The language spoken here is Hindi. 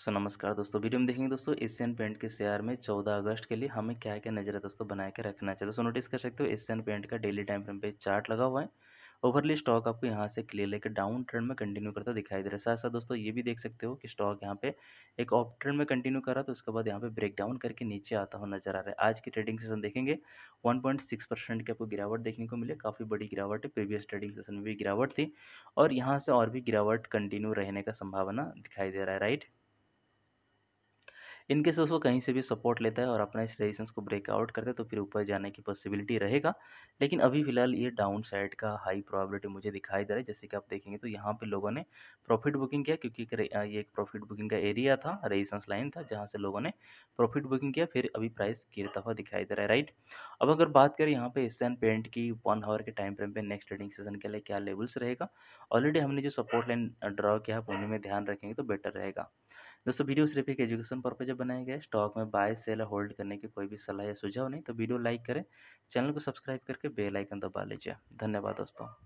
सो so, नमस्कार दोस्तों वीडियो में देखेंगे दोस्तों एशियन पेंट के शेयर में 14 अगस्त के लिए हमें क्या क्या नजर है दोस्तों बना के रखना चाहिए दोस्तों नोटिस कर सकते हो एशियन पेंट का डेली टाइम फ्रेम पे चार्ट लगा हुआ है ओवरली स्टॉक आपको यहाँ से क्लियर लेकर डाउन ट्रेंड में कंटिन्यू करता दिखाई दे रहा है साथ साथ दोस्तों ये भी देख सकते हो कि स्टॉक यहाँ पे एक ऑफ ट्रेंड में कंटिन्यू कर है तो उसके बाद यहाँ पे ब्रेक डाउन करके नीचे आता हुआ नजर आ रहा है आज की ट्रेडिंग सेशन देखेंगे 1.6 परसेंट की आपको गिरावट देखने को मिले काफ़ी बड़ी गिरावट है प्रीवियस ट्रेडिंग सेशन में भी गिरावट थी और यहाँ से और भी गिरावट कंटिन्यू रहने का संभावना दिखाई दे रहा है राइट इनकेस दोस्तों कहीं से भी सपोर्ट लेता है और अपना इस रेजिस्टेंस को ब्रेकआउट करता है तो फिर ऊपर जाने की पॉसिबिलिटी रहेगा लेकिन अभी फिलहाल ये डाउन साइड का हाई प्रॉबिलिटी मुझे दिखाई दे रहा है जैसे कि आप देखेंगे तो यहाँ पर लोगों ने प्रॉफिट बुकिंग किया क्योंकि ये एक प्रॉफिट बुकिंग का एरिया था रेजिस्टेंस लाइन था जहाँ से लोगों ने प्रॉफिट बुकिंग किया फिर अभी प्राइस गिरता हुआ दिखाई दे रहा है राइट अब अगर बात करें यहाँ पे एशियन पेंट की वन आवर के टाइम फ्रेम पे नेक्स्ट ट्रेडिंग सेशन के लिए क्या लेवल्स रहेगा ऑलरेडी हमने जो सपोर्ट लाइन ड्रॉ किया है उन्हीं में ध्यान रखेंगे तो बेटर रहेगा दोस्तों वीडियो सिर्फ एक एजुकेशन पर्पज पर बनाया गया स्टॉक में बाय सेल होल्ड करने की कोई भी सलाह या सुझाव नहीं तो वीडियो लाइक करें चैनल को सब्सक्राइब करके बेल आइकन दबा लीजिए धन्यवाद दोस्तों